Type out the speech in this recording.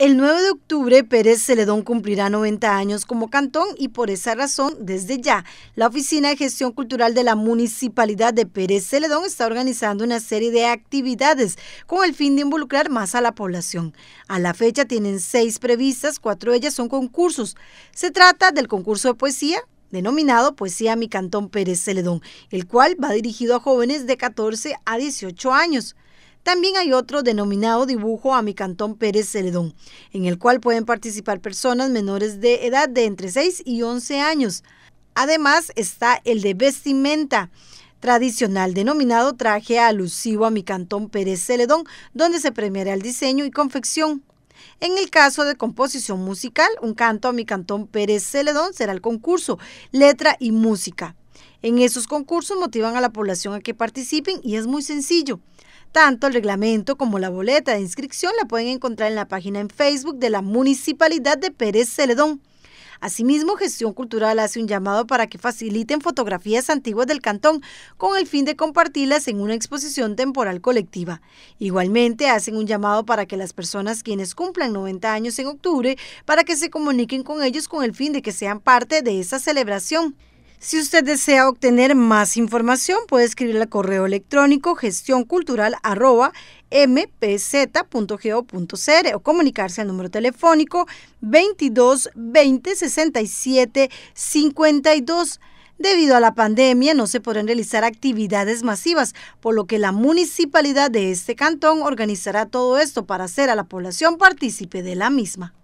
El 9 de octubre, Pérez Celedón cumplirá 90 años como cantón y por esa razón, desde ya, la Oficina de Gestión Cultural de la Municipalidad de Pérez Celedón está organizando una serie de actividades con el fin de involucrar más a la población. A la fecha tienen seis previstas, cuatro de ellas son concursos. Se trata del concurso de poesía, denominado Poesía Mi Cantón Pérez Celedón, el cual va dirigido a jóvenes de 14 a 18 años. También hay otro denominado dibujo a mi cantón Pérez Celedón, en el cual pueden participar personas menores de edad de entre 6 y 11 años. Además está el de vestimenta tradicional denominado traje alusivo a mi cantón Pérez Celedón, donde se premiará el diseño y confección. En el caso de composición musical, un canto a mi cantón Pérez Celedón será el concurso, letra y música. En esos concursos motivan a la población a que participen y es muy sencillo. Tanto el reglamento como la boleta de inscripción la pueden encontrar en la página en Facebook de la Municipalidad de Pérez Celedón. Asimismo, Gestión Cultural hace un llamado para que faciliten fotografías antiguas del cantón con el fin de compartirlas en una exposición temporal colectiva. Igualmente, hacen un llamado para que las personas quienes cumplan 90 años en octubre, para que se comuniquen con ellos con el fin de que sean parte de esa celebración. Si usted desea obtener más información, puede escribirle al correo electrónico mpz.go.cr o comunicarse al número telefónico 22 20 67 52. Debido a la pandemia no se podrán realizar actividades masivas, por lo que la municipalidad de este cantón organizará todo esto para hacer a la población partícipe de la misma.